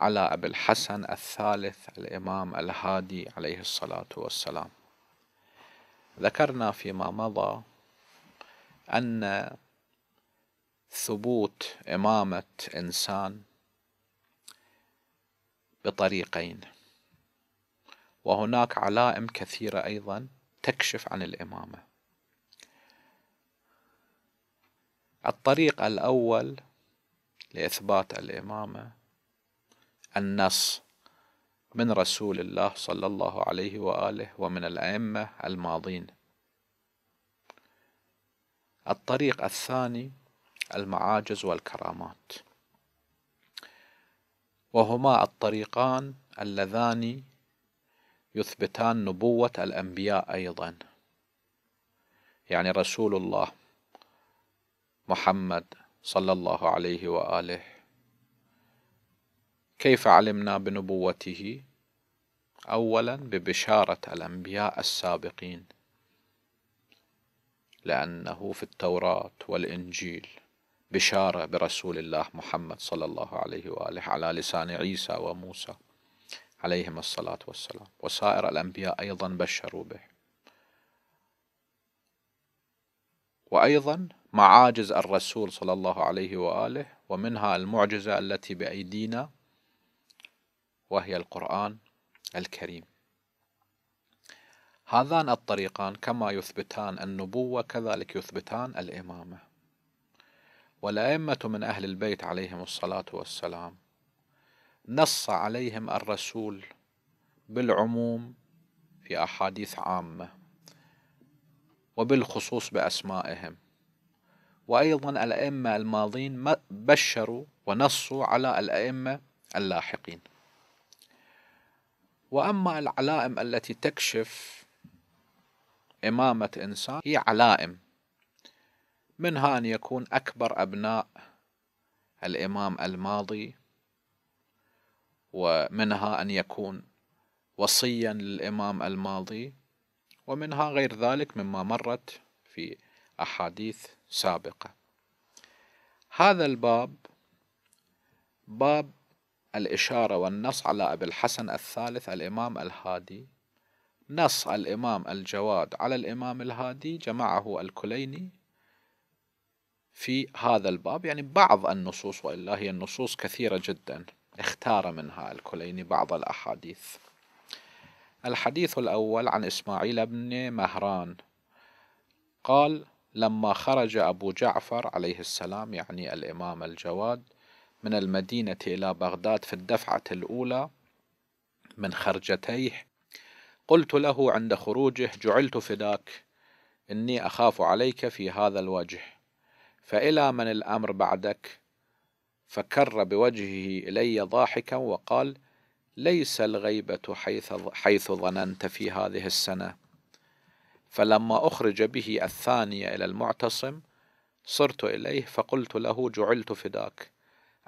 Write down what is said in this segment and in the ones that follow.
على أبي الحسن الثالث الإمام الهادي عليه الصلاة والسلام ذكرنا فيما مضى أن ثبوت إمامة إنسان بطريقين وهناك علائم كثيرة أيضا تكشف عن الإمامة الطريق الأول لإثبات الإمامة النص من رسول الله صلى الله عليه وآله ومن الأئمة الماضين الطريق الثاني المعاجز والكرامات وهما الطريقان اللذان يثبتان نبوة الأنبياء أيضا يعني رسول الله محمد صلى الله عليه وآله كيف علمنا بنبوته اولا ببشاره الانبياء السابقين لانه في التوراه والانجيل بشاره برسول الله محمد صلى الله عليه واله على لسان عيسى وموسى عليهم الصلاه والسلام وسائر الانبياء ايضا بشروا به وايضا معاجز الرسول صلى الله عليه واله ومنها المعجزه التي بايدينا وهي القرآن الكريم هذان الطريقان كما يثبتان النبوة كذلك يثبتان الإمامة والأئمة من أهل البيت عليهم الصلاة والسلام نص عليهم الرسول بالعموم في أحاديث عامة وبالخصوص بأسمائهم وأيضا الأئمة الماضين بشروا ونصوا على الأئمة اللاحقين وأما العلائم التي تكشف إمامة إنسان هي علائم منها أن يكون أكبر أبناء الإمام الماضي ومنها أن يكون وصيا للإمام الماضي ومنها غير ذلك مما مرت في أحاديث سابقة هذا الباب باب الإشارة والنص على أبي الحسن الثالث الإمام الهادي نص الإمام الجواد على الإمام الهادي جمعه الكليني في هذا الباب يعني بعض النصوص وإلا هي النصوص كثيرة جدا اختار منها الكليني بعض الأحاديث الحديث الأول عن إسماعيل بن مهران قال لما خرج أبو جعفر عليه السلام يعني الإمام الجواد من المدينة إلى بغداد في الدفعة الأولى من خرجتيه قلت له عند خروجه جعلت فداك إني أخاف عليك في هذا الوجه فإلى من الأمر بعدك فكر بوجهه إلي ضاحكا وقال ليس الغيبة حيث, حيث ظننت في هذه السنة فلما أخرج به الثانية إلى المعتصم صرت إليه فقلت له جعلت فداك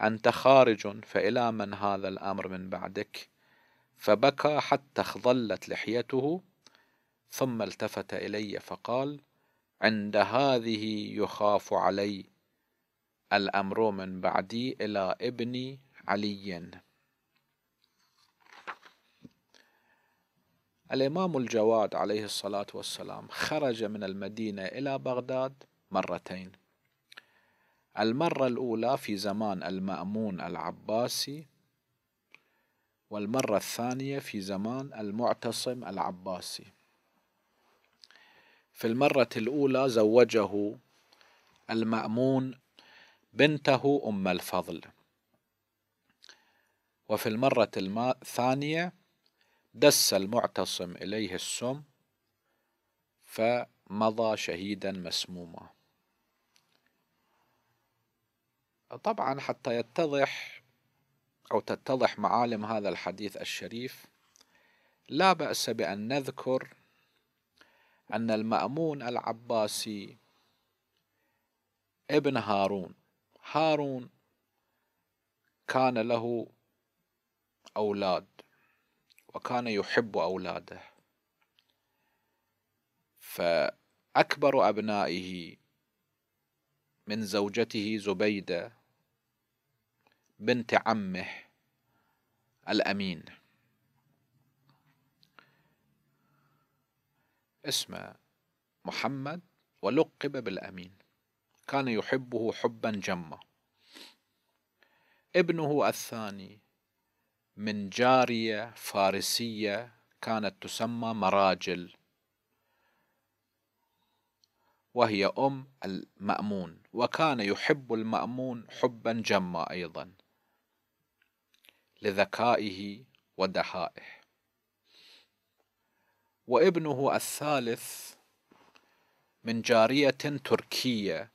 أنت خارج فإلى من هذا الأمر من بعدك فبكى حتى اخضلت لحيته ثم التفت إلي فقال عند هذه يخاف علي الأمر من بعدي إلى ابني علي الإمام الجواد عليه الصلاة والسلام خرج من المدينة إلى بغداد مرتين المرة الأولى في زمان المأمون العباسي والمرة الثانية في زمان المعتصم العباسي في المرة الأولى زوجه المأمون بنته أم الفضل وفي المرة الثانية دس المعتصم إليه السم فمضى شهيدا مسموما طبعا حتى يتضح أو تتضح معالم هذا الحديث الشريف لا بأس بأن نذكر أن المأمون العباسي ابن هارون هارون كان له أولاد وكان يحب أولاده فأكبر أبنائه من زوجته زبيده بنت عمه الأمين اسمه محمد ولقب بالأمين كان يحبه حبا جما ابنه الثاني من جارية فارسية كانت تسمى مراجل وهي أم المأمون وكان يحب المأمون حبا جما أيضا لذكائه ودحائه وابنه الثالث من جارية تركية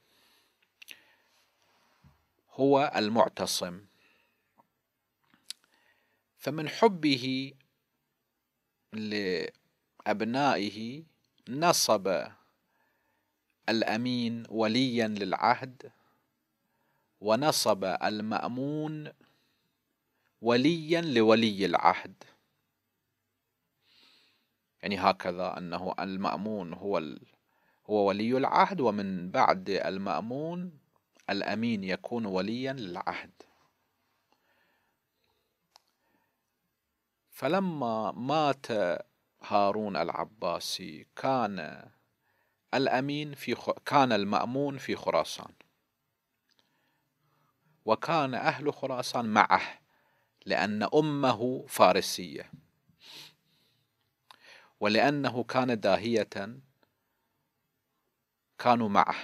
هو المعتصم فمن حبه لأبنائه نصب الأمين وليا للعهد ونصب المأمون وليا لولي العهد يعني هكذا أنه المأمون هو ال... هو ولي العهد ومن بعد المأمون الأمين يكون وليا للعهد فلما مات هارون العباسي كان الأمين في خ... كان المأمون في خراسان وكان أهل خراسان معه لأن أمه فارسية ولأنه كان داهية كانوا معه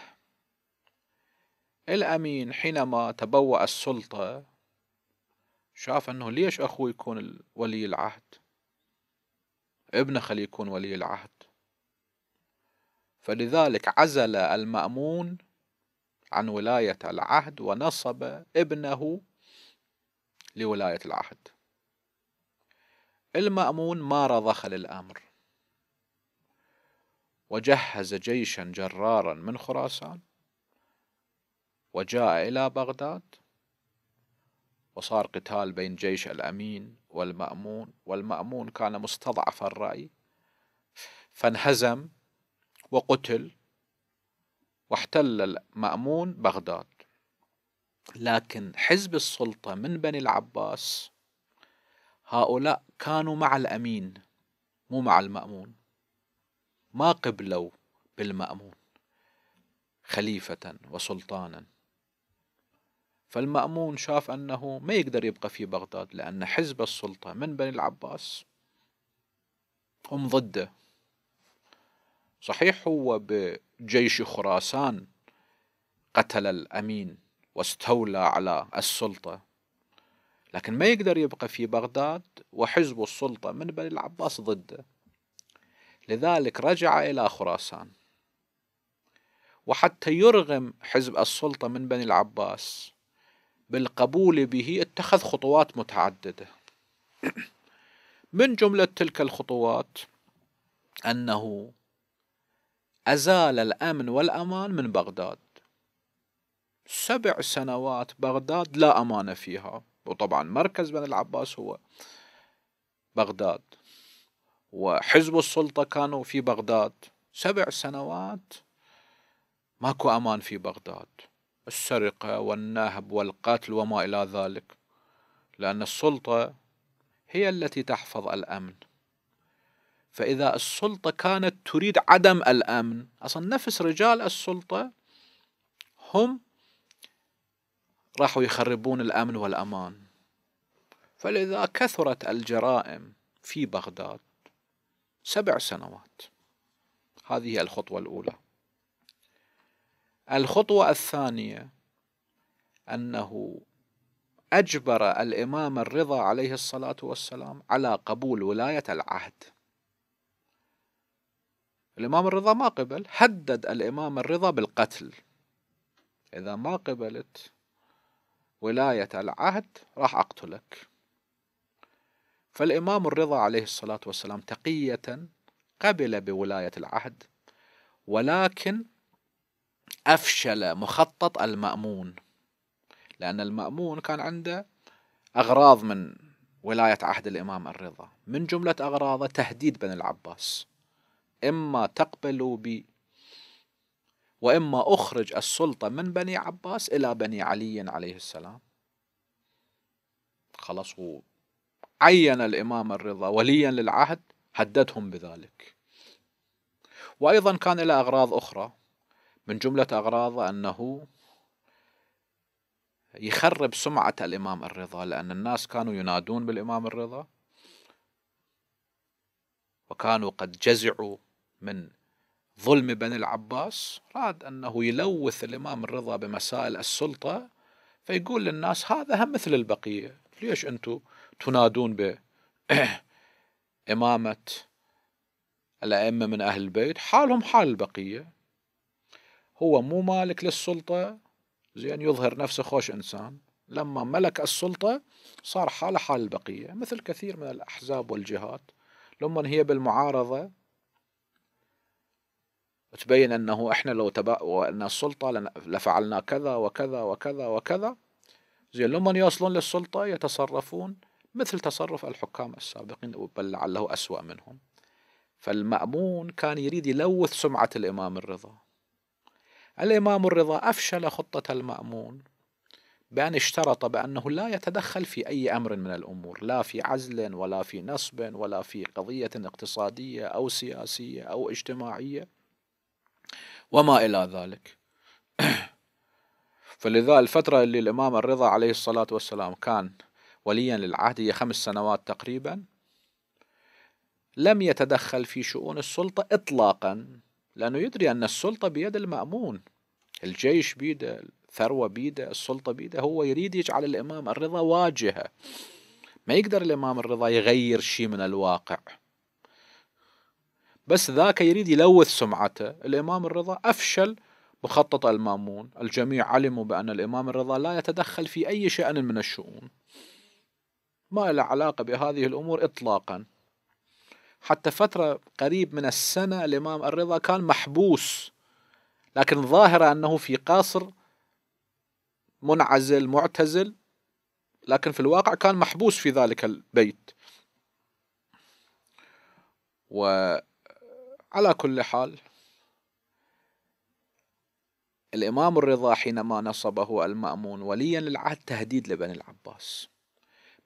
الأمين حينما تبوأ السلطة شاف أنه ليش أخوه يكون ولي العهد ابنه خليه يكون ولي العهد فلذلك عزل المأمون عن ولاية العهد ونصب ابنه لولاية العهد المأمون ما رضخ للأمر وجهز جيشا جرارا من خراسان وجاء إلى بغداد وصار قتال بين جيش الأمين والمأمون والمأمون كان مستضعف الرأي فانهزم وقتل واحتل المأمون بغداد لكن حزب السلطة من بني العباس هؤلاء كانوا مع الأمين مو مع المأمون ما قبلوا بالمأمون خليفة وسلطانا فالمأمون شاف أنه ما يقدر يبقى في بغداد لأن حزب السلطة من بني العباس هم ضده صحيح هو بجيش خراسان قتل الأمين واستولى على السلطة لكن ما يقدر يبقى في بغداد وحزب السلطة من بني العباس ضده لذلك رجع إلى خراسان وحتى يرغم حزب السلطة من بني العباس بالقبول به اتخذ خطوات متعددة من جملة تلك الخطوات أنه أزال الأمن والأمان من بغداد سبع سنوات بغداد لا أمانة فيها وطبعا مركز بني العباس هو بغداد وحزب السلطة كانوا في بغداد سبع سنوات ماكو أمان في بغداد السرقة والنهب والقتل وما إلى ذلك لأن السلطة هي التي تحفظ الأمن فإذا السلطة كانت تريد عدم الأمن أصلا نفس رجال السلطة هم راحوا يخربون الأمن والأمان فلذا كثرت الجرائم في بغداد سبع سنوات هذه الخطوة الأولى الخطوة الثانية أنه أجبر الإمام الرضا عليه الصلاة والسلام على قبول ولاية العهد الإمام الرضا ما قبل هدد الإمام الرضا بالقتل إذا ما قبلت ولاية العهد راح أقتلك فالإمام الرضا عليه الصلاة والسلام تقية قبل بولاية العهد ولكن أفشل مخطط المأمون لأن المأمون كان عنده أغراض من ولاية عهد الإمام الرضا من جملة أغراضه تهديد بن العباس إما تقبلوا بي واما اخرج السلطه من بني عباس الى بني علي عليه السلام خلاص هو عين الامام الرضا وليا للعهد هددهم بذلك وايضا كان له اغراض اخرى من جمله اغراضه انه يخرب سمعه الامام الرضا لان الناس كانوا ينادون بالامام الرضا وكانوا قد جزعوا من ظلم بني العباس راد أنه يلوث الإمام الرضا بمسائل السلطة فيقول للناس هذا هم مثل البقية ليش أنتم تنادون ب إمامة الأئمة من أهل البيت حالهم حال البقية هو مو مالك للسلطة زين يظهر نفسه خوش إنسان لما ملك السلطة صار حاله حال البقية مثل كثير من الأحزاب والجهات لما هي بالمعارضة تبين أنه إحنا لو تبا وأن السلطة لفعلنا كذا وكذا وكذا وكذا زين لما يوصلون للسلطة يتصرفون مثل تصرف الحكام السابقين بل لعله أسوأ منهم فالمأمون كان يريد يلوث سمعة الإمام الرضا الإمام الرضا أفشل خطة المأمون بأن اشترط بأنه لا يتدخل في أي أمر من الأمور لا في عزل ولا في نصب ولا في قضية اقتصادية أو سياسية أو اجتماعية وما إلى ذلك فلذا الفترة اللي الإمام الرضا عليه الصلاة والسلام كان وليا للعهد هي خمس سنوات تقريبا لم يتدخل في شؤون السلطة إطلاقا لأنه يدري أن السلطة بيد المأمون الجيش بيده الثروة بيده السلطة بيده هو يريد يجعل الإمام الرضا واجهة ما يقدر الإمام الرضا يغير شيء من الواقع بس ذاك يريد يلوث سمعته الإمام الرضا أفشل مخطط المامون الجميع علموا بأن الإمام الرضا لا يتدخل في أي شأن من الشؤون ما له علاقة بهذه الأمور إطلاقا حتى فترة قريب من السنة الإمام الرضا كان محبوس لكن ظاهرة أنه في قصر منعزل معتزل لكن في الواقع كان محبوس في ذلك البيت و على كل حال الإمام الرضا حينما نصبه المأمون وليا للعهد تهديد لبني العباس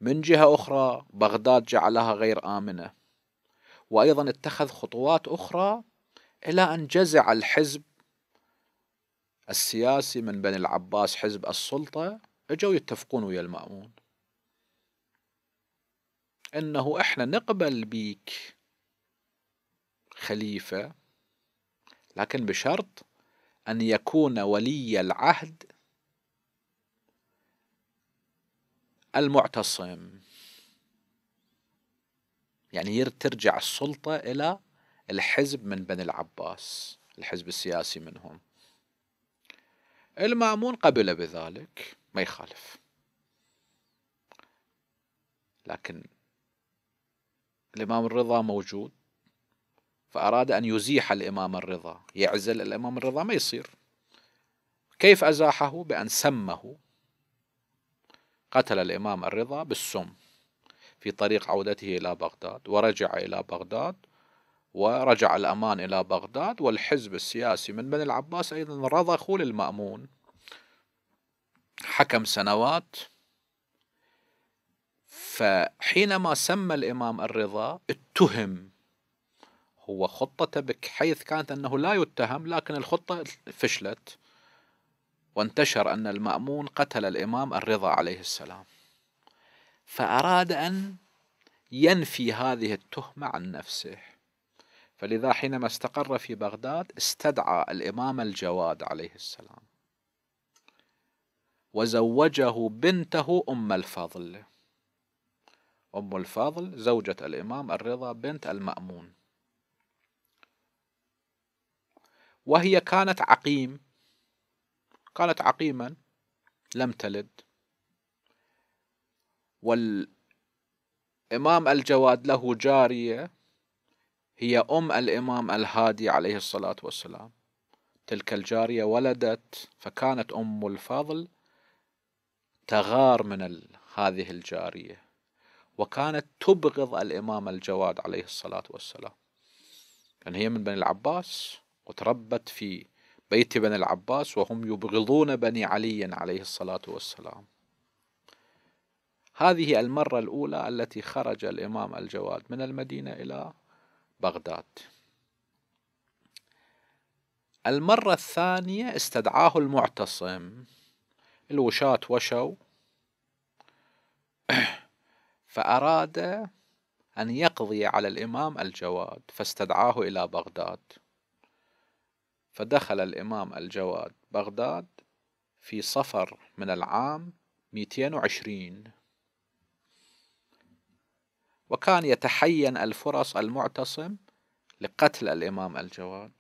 من جهة أخرى بغداد جعلها غير آمنة وأيضا اتخذ خطوات أخرى إلى أن جزع الحزب السياسي من بني العباس حزب السلطة اجوا يتفقون ويا المأمون انه احنا نقبل بيك خليفة لكن بشرط أن يكون ولي العهد المعتصم يعني ترجع السلطة إلى الحزب من بني العباس الحزب السياسي منهم المأمون قبل بذلك ما يخالف لكن الإمام الرضا موجود فأراد أن يزيح الإمام الرضا يعزل الإمام الرضا ما يصير كيف أزاحه بأن سمه قتل الإمام الرضا بالسم في طريق عودته إلى بغداد ورجع إلى بغداد ورجع الأمان إلى بغداد والحزب السياسي من بني العباس أيضا رضخوا للمأمون حكم سنوات فحينما سمى الإمام الرضا اتهم هو خطة بحيث كانت أنه لا يتهم لكن الخطة فشلت وانتشر أن المأمون قتل الإمام الرضا عليه السلام فأراد أن ينفي هذه التهمة عن نفسه فلذا حينما استقر في بغداد استدعى الإمام الجواد عليه السلام وزوجه بنته أم الفضل أم الفضل زوجة الإمام الرضا بنت المأمون وهي كانت عقيم كانت عقيما لم تلد والإمام الجواد له جارية هي أم الإمام الهادي عليه الصلاة والسلام تلك الجارية ولدت فكانت أم الفضل تغار من هذه الجارية وكانت تبغض الإمام الجواد عليه الصلاة والسلام كان يعني هي من بني العباس وتربت في بيت بن العباس وهم يبغضون بني علي عليه الصلاة والسلام هذه المرة الأولى التي خرج الإمام الجواد من المدينة إلى بغداد المرة الثانية استدعاه المعتصم الوشاة وشوا فأراد أن يقضي على الإمام الجواد فاستدعاه إلى بغداد فدخل الإمام الجواد بغداد في صفر من العام 220 وكان يتحين الفرص المعتصم لقتل الإمام الجواد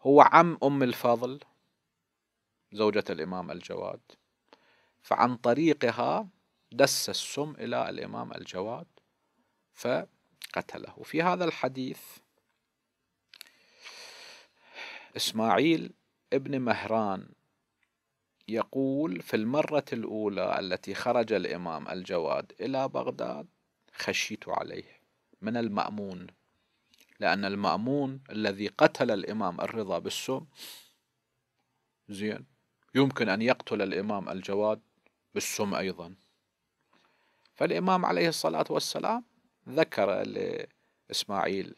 هو عم أم الفضل زوجة الإمام الجواد فعن طريقها دس السم إلى الإمام الجواد ف قتله وفي هذا الحديث إسماعيل ابن مهران يقول في المرة الأولى التي خرج الإمام الجواد إلى بغداد خشيت عليه من المأمون لأن المأمون الذي قتل الإمام الرضا بالسم زين يمكن أن يقتل الإمام الجواد بالسم أيضا فالإمام عليه الصلاة والسلام ذكر لإسماعيل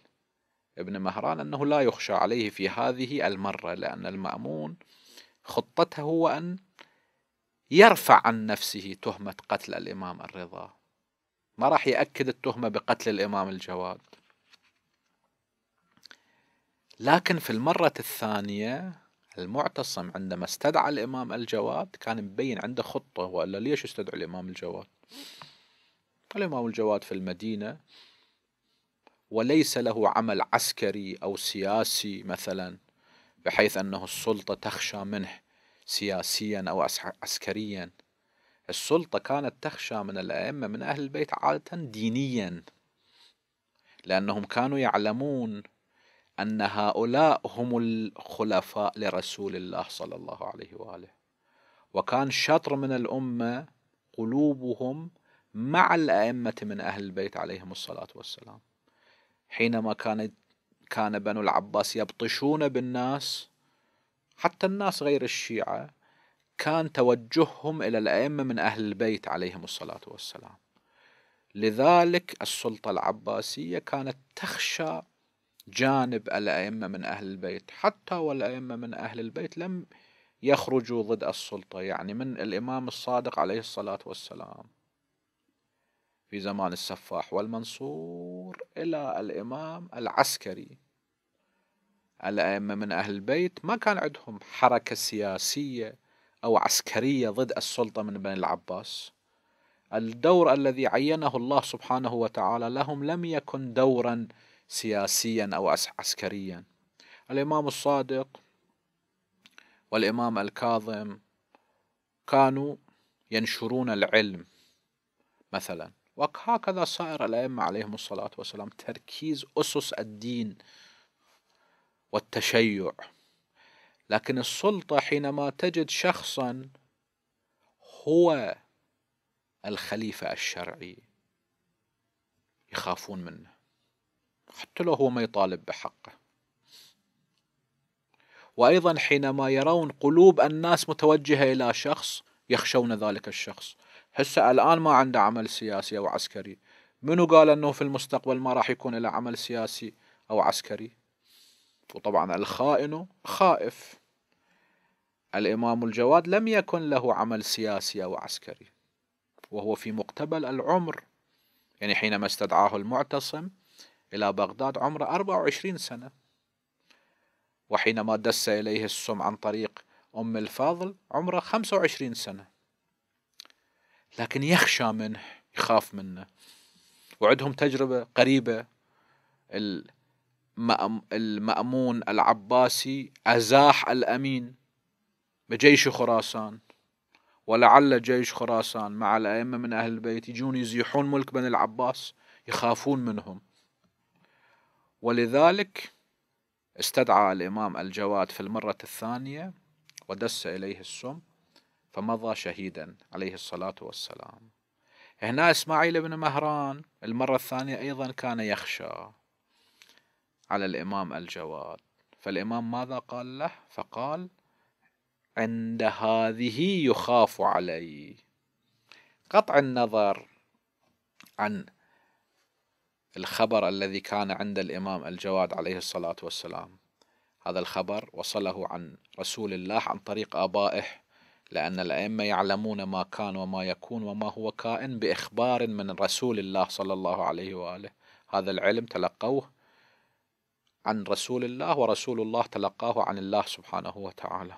ابن مهران أنه لا يخشى عليه في هذه المرة لأن المأمون خطته هو أن يرفع عن نفسه تهمة قتل الإمام الرضا ما راح يأكد التهمة بقتل الإمام الجواد لكن في المرة الثانية المعتصم عندما استدعى الإمام الجواد كان مبين عنده خطة وإلا ليش استدعى الإمام الجواد الإمام الجواد في المدينة وليس له عمل عسكري أو سياسي مثلا بحيث أنه السلطة تخشى منه سياسيا أو عسكريا السلطة كانت تخشى من الأئمة من أهل البيت عادة دينيا لأنهم كانوا يعلمون أن هؤلاء هم الخلفاء لرسول الله صلى الله عليه وآله وكان شطر من الأمة قلوبهم مع الأئمة من أهل البيت عليهم الصلاة والسلام حينما كانت كان بنو العباس يبطشون بالناس حتى الناس غير الشيعة كان توجههم إلى الأئمة من أهل البيت عليهم الصلاة والسلام لذلك السلطة العباسية كانت تخشى جانب الأئمة من أهل البيت حتى والأئمة من أهل البيت لم يخرجوا ضد السلطة يعني من الإمام الصادق عليه الصلاة والسلام في زمان السفاح والمنصور إلى الإمام العسكري الأئمة من أهل البيت ما كان عندهم حركة سياسية أو عسكرية ضد السلطة من بني العباس الدور الذي عينه الله سبحانه وتعالى لهم لم يكن دورا سياسيا أو عسكريا الإمام الصادق والإمام الكاظم كانوا ينشرون العلم مثلا وهكذا سائر الأئمة عليهم الصلاة والسلام تركيز أسس الدين والتشيع لكن السلطة حينما تجد شخصا هو الخليفة الشرعي يخافون منه حتى لو هو ما يطالب بحقه وأيضا حينما يرون قلوب الناس متوجهة إلى شخص يخشون ذلك الشخص هسه الآن ما عنده عمل سياسي أو عسكري منو قال أنه في المستقبل ما راح يكون له عمل سياسي أو عسكري وطبعا الخائن خائف الإمام الجواد لم يكن له عمل سياسي أو عسكري وهو في مقتبل العمر يعني حينما استدعاه المعتصم إلى بغداد عمره 24 سنة وحينما دس إليه السم عن طريق أم الفاضل عمره 25 سنة لكن يخشى منه يخاف منه وعندهم تجربة قريبة المأمون العباسي أزاح الأمين بجيش خراسان ولعل جيش خراسان مع الأئمة من أهل البيت يجون يزيحون ملك بني العباس يخافون منهم ولذلك استدعى الإمام الجواد في المرة الثانية ودس إليه السم فمضى شهيدا عليه الصلاة والسلام هنا إسماعيل بن مهران المرة الثانية أيضا كان يخشى على الإمام الجواد فالإمام ماذا قال له فقال عند هذه يخاف علي قطع النظر عن الخبر الذي كان عند الإمام الجواد عليه الصلاة والسلام هذا الخبر وصله عن رسول الله عن طريق آبائه لأن الأئمة يعلمون ما كان وما يكون وما هو كائن بإخبار من رسول الله صلى الله عليه وآله هذا العلم تلقوه عن رسول الله ورسول الله تلقاه عن الله سبحانه وتعالى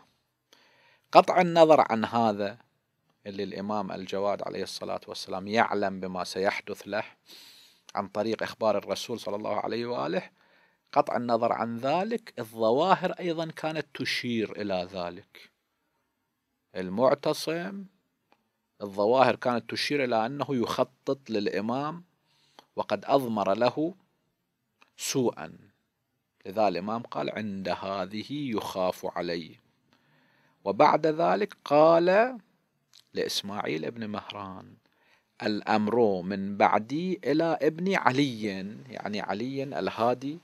قطع النظر عن هذا اللي الإمام الجواد عليه الصلاة والسلام يعلم بما سيحدث له عن طريق إخبار الرسول صلى الله عليه وآله قطع النظر عن ذلك الظواهر أيضا كانت تشير إلى ذلك المعتصم الظواهر كانت تشير إلى أنه يخطط للإمام وقد أضمر له سوءا لذا الإمام قال عند هذه يخاف عليه وبعد ذلك قال لإسماعيل ابن مهران الأمر من بعدي إلى ابن علي يعني علي الهادي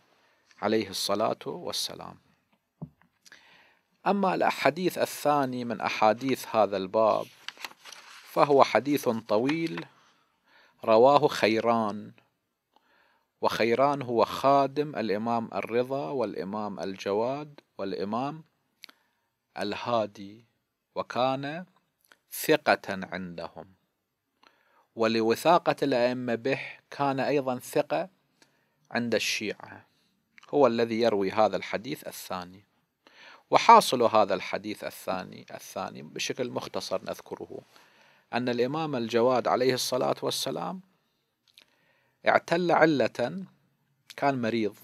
عليه الصلاة والسلام أما الحديث الثاني من أحاديث هذا الباب فهو حديث طويل رواه خيران وخيران هو خادم الإمام الرضا والإمام الجواد والإمام الهادي وكان ثقة عندهم ولوثاقة الأئمة به كان أيضا ثقة عند الشيعة هو الذي يروي هذا الحديث الثاني وحاصل هذا الحديث الثاني الثاني بشكل مختصر نذكره أن الإمام الجواد عليه الصلاة والسلام اعتل علة كان مريض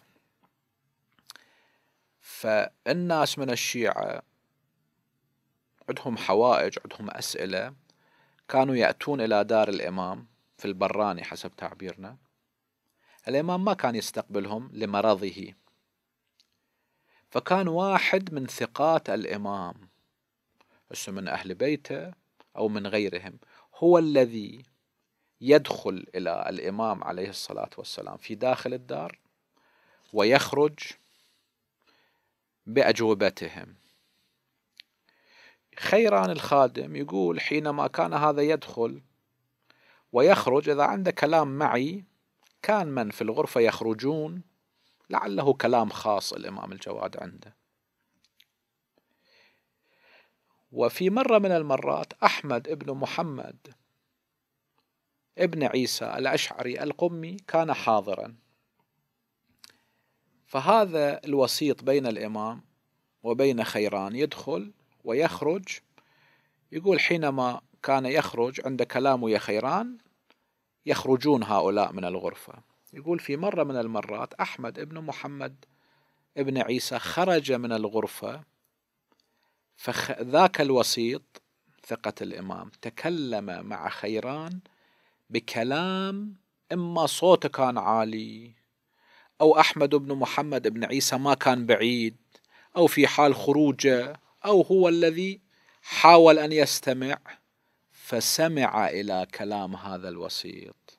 فالناس من الشيعة عندهم حوائج عندهم أسئلة كانوا يأتون إلى دار الإمام في البراني حسب تعبيرنا الإمام ما كان يستقبلهم لمرضه فكان واحد من ثقات الإمام هسه من أهل بيته أو من غيرهم هو الذي يدخل إلى الإمام عليه الصلاة والسلام في داخل الدار ويخرج بأجوبتهم خيران الخادم يقول حينما كان هذا يدخل ويخرج إذا عنده كلام معي كان من في الغرفة يخرجون لعله كلام خاص الإمام الجواد عنده وفي مرة من المرات أحمد ابن محمد ابن عيسى الأشعري القمي كان حاضرا فهذا الوسيط بين الإمام وبين خيران يدخل ويخرج يقول حينما كان يخرج عند كلامه يا خيران يخرجون هؤلاء من الغرفة يقول في مرة من المرات أحمد ابن محمد ابن عيسى خرج من الغرفة فذاك الوسيط ثقة الإمام تكلم مع خيران بكلام إما صوته كان عالي أو أحمد بن محمد بن عيسى ما كان بعيد أو في حال خروجه أو هو الذي حاول أن يستمع فسمع إلى كلام هذا الوسيط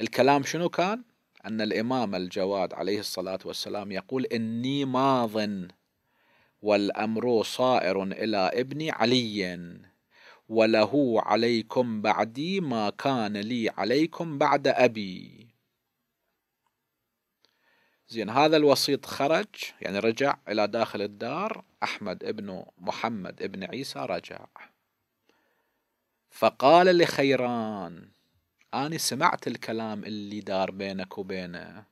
الكلام شنو كان أن الإمام الجواد عليه الصلاة والسلام يقول إني ماض والأمر صائر إلى ابن علي وله عليكم بعدي ما كان لي عليكم بعد أبي زين هذا الوسيط خرج يعني رجع إلى داخل الدار أحمد ابن محمد ابن عيسى رجع فقال لخيران أنا سمعت الكلام اللي دار بينك وبينه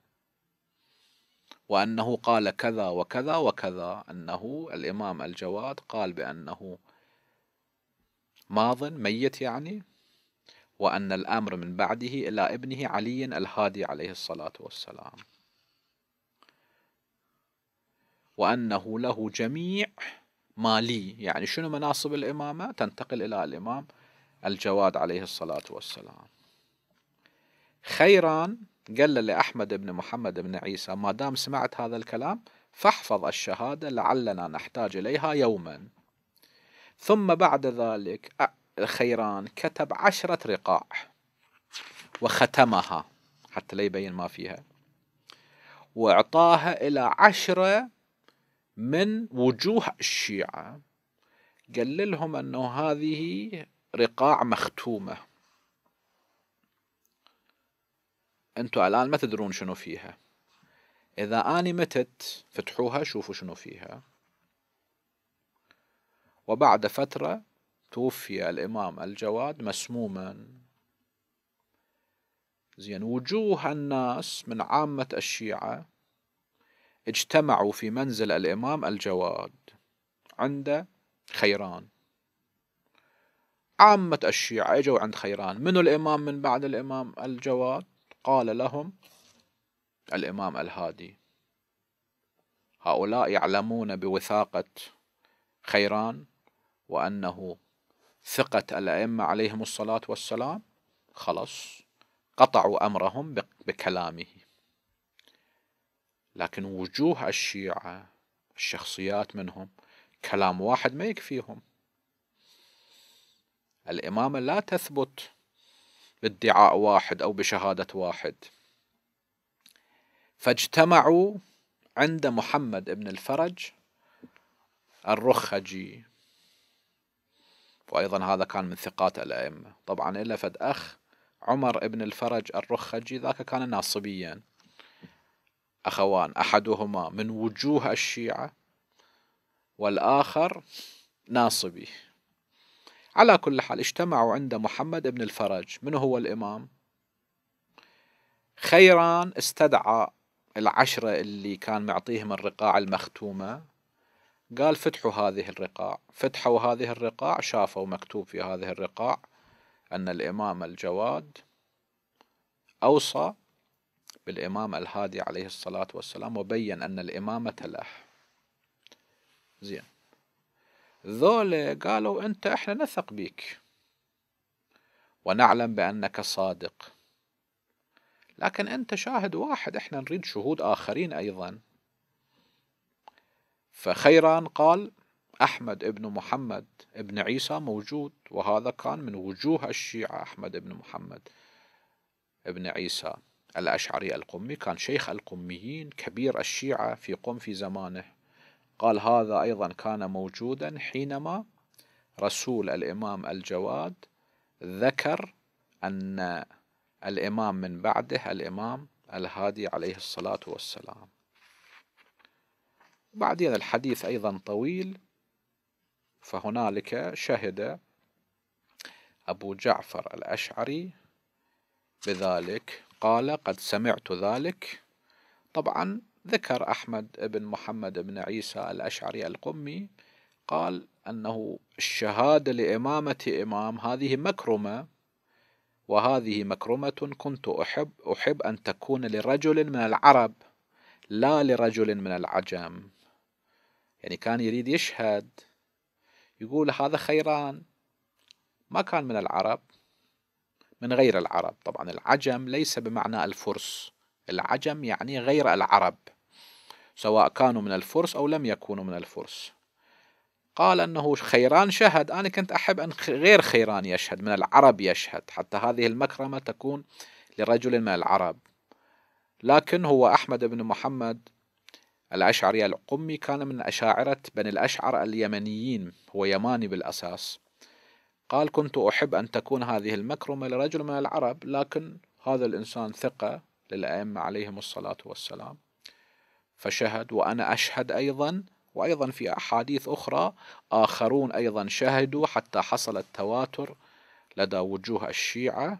وأنه قال كذا وكذا وكذا أنه الإمام الجواد قال بأنه ماض ميت يعني وأن الأمر من بعده إلى ابنه علي الهادي عليه الصلاة والسلام وأنه له جميع مالي يعني شنو مناصب الإمامة تنتقل إلى الإمام الجواد عليه الصلاة والسلام خيران قال لأحمد بن محمد بن عيسى ما دام سمعت هذا الكلام فاحفظ الشهادة لعلنا نحتاج إليها يوما ثم بعد ذلك خيران كتب عشرة رقاع وختمها حتى لا يبين ما فيها وأعطاها إلى عشرة من وجوه الشيعة قال لهم أنه هذه رقاع مختومة انتم الان ما تدرون شنو فيها اذا اني متت فتحوها شوفوا شنو فيها وبعد فترة توفي الإمام الجواد مسموما زين وجوه الناس من عامة الشيعة اجتمعوا في منزل الإمام الجواد عند خيران عامة الشيعة اجوا عند خيران منو الإمام من بعد الإمام الجواد قال لهم الإمام الهادي هؤلاء يعلمون بوثاقة خيران وأنه ثقة الأئمة عليهم الصلاة والسلام خلص قطعوا أمرهم بكلامه لكن وجوه الشيعة الشخصيات منهم كلام واحد ما يكفيهم الإمامة لا تثبت بادعاء واحد أو بشهادة واحد فاجتمعوا عند محمد بن الفرج الرخجي وأيضا هذا كان من ثقات الأئمة طبعا إلا فد أخ عمر بن الفرج الرخجي ذاك كان ناصبيا أخوان أحدهما من وجوه الشيعة والآخر ناصبي على كل حال اجتمعوا عند محمد بن الفرج من هو الإمام خيران استدعى العشرة اللي كان معطيهم الرقاع المختومة قال فتحوا هذه الرقاع فتحوا هذه الرقاع شافوا مكتوب في هذه الرقاع أن الإمام الجواد أوصى بالإمام الهادي عليه الصلاة والسلام وبين أن الإمامة له زين ذول قالوا أنت إحنا نثق بك ونعلم بأنك صادق لكن أنت شاهد واحد إحنا نريد شهود آخرين أيضا فخيران قال أحمد ابن محمد ابن عيسى موجود وهذا كان من وجوه الشيعة أحمد ابن محمد ابن عيسى الأشعري القمي كان شيخ القميين كبير الشيعة في قم في زمانه قال هذا أيضا كان موجودا حينما رسول الإمام الجواد ذكر أن الإمام من بعده الإمام الهادي عليه الصلاة والسلام بعدين الحديث أيضا طويل فهنالك شهد أبو جعفر الأشعري بذلك قال قد سمعت ذلك طبعا ذكر أحمد بن محمد بن عيسى الأشعري القمي قال أنه الشهادة لإمامة إمام هذه مكرمة وهذه مكرمة كنت أحب أحب أن تكون لرجل من العرب لا لرجل من العجم يعني كان يريد يشهد يقول هذا خيران ما كان من العرب من غير العرب طبعا العجم ليس بمعنى الفرس العجم يعني غير العرب سواء كانوا من الفرس أو لم يكونوا من الفرس قال أنه خيران شهد أنا كنت أحب أن غير خيران يشهد من العرب يشهد حتى هذه المكرمة تكون لرجل من العرب لكن هو أحمد بن محمد الأشعري القمي كان من أشاعرة بني الأشعر اليمنيين هو يماني بالأساس قال كنت أحب أن تكون هذه المكرمة لرجل من العرب لكن هذا الإنسان ثقة للأئمة عليهم الصلاة والسلام فشهد وأنا أشهد أيضا وأيضا في أحاديث أخرى آخرون أيضا شهدوا حتى حصل التواتر لدى وجوه الشيعة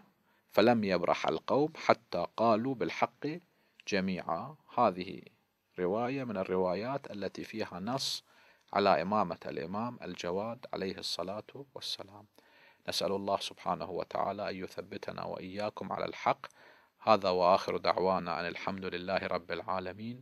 فلم يبرح القوم حتى قالوا بالحق جميعا هذه رواية من الروايات التي فيها نص على إمامة الإمام الجواد عليه الصلاة والسلام نسأل الله سبحانه وتعالى أن يثبتنا وإياكم على الحق هذا وآخر دعوانا أن الحمد لله رب العالمين